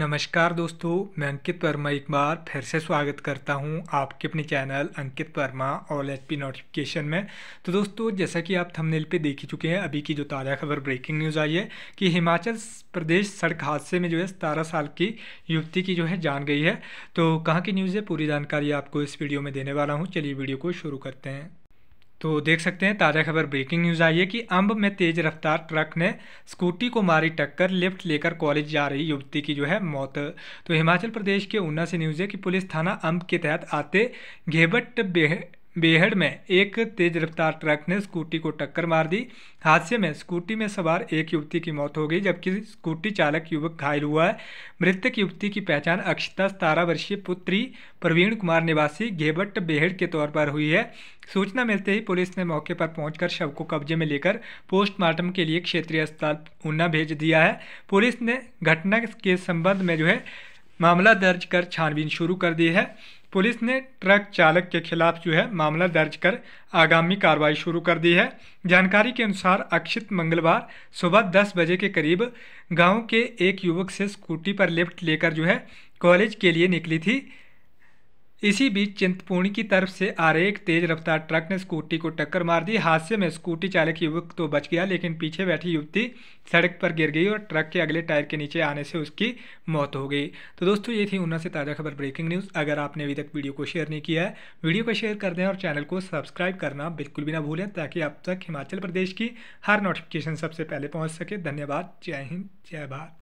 नमस्कार दोस्तों मैं अंकित वर्मा एक बार फिर से स्वागत करता हूं आपके अपने channel Ankit Verma all H P notification में तो दोस्तों जैसा कि आप थंबनेल पे देख ही चुके हैं अभी की जो ताज़ा खबर ब्रेकिंग न्यूज़ आई है कि हिमाचल प्रदेश सड़क हादसे में जो है सतारह साल की युवती की जो है जान गई है तो कहाँ की न्यूज़ है पूरी जानकारी आपको इस वीडियो में देने वाला हूँ चलिए वीडियो को शुरू करते हैं तो देख सकते हैं ताज़ा खबर ब्रेकिंग न्यूज़ आई है कि अम्ब में तेज़ रफ्तार ट्रक ने स्कूटी को मारी टक्कर लिफ्ट लेकर कॉलेज जा रही युवती की जो है मौत तो हिमाचल प्रदेश के ऊना से न्यूज़ है कि पुलिस थाना अम्ब के तहत आते घेबट बेहड़ में एक तेज रफ्तार ट्रक ने स्कूटी को टक्कर मार दी हादसे में स्कूटी में सवार एक युवती की मौत हो गई जबकि स्कूटी चालक युवक घायल हुआ है मृतक युवती की पहचान अक्षता सतारह वर्षीय पुत्री प्रवीण कुमार निवासी घेबट बेहड़ के तौर पर हुई है सूचना मिलते ही पुलिस ने मौके पर पहुंचकर शव को कब्जे में लेकर पोस्टमार्टम के लिए क्षेत्रीय अस्पताल ऊना भेज दिया है पुलिस ने घटना के संबंध में जो है मामला दर्ज कर छानबीन शुरू कर दी है पुलिस ने ट्रक चालक के खिलाफ जो है मामला दर्ज कर आगामी कार्रवाई शुरू कर दी है जानकारी के अनुसार अक्षित मंगलवार सुबह 10 बजे के करीब गांव के एक युवक से स्कूटी पर लिफ्ट लेकर जो है कॉलेज के लिए निकली थी इसी बीच चिंतपूर्णी की तरफ से आ रहे एक तेज रफ्तार ट्रक ने स्कूटी को टक्कर मार दी हादसे में स्कूटी चालक युवक तो बच गया लेकिन पीछे बैठी युवती सड़क पर गिर गई और ट्रक के अगले टायर के नीचे आने से उसकी मौत हो गई तो दोस्तों ये थी उन्ना से ताज़ा खबर ब्रेकिंग न्यूज़ अगर आपने अभी तक वीडियो को शेयर नहीं किया है वीडियो को शेयर कर दें और चैनल को सब्सक्राइब करना बिल्कुल भी ना भूलें ताकि आप तक हिमाचल प्रदेश की हर नोटिफिकेशन सबसे पहले पहुँच सके धन्यवाद जय हिंद जय भारत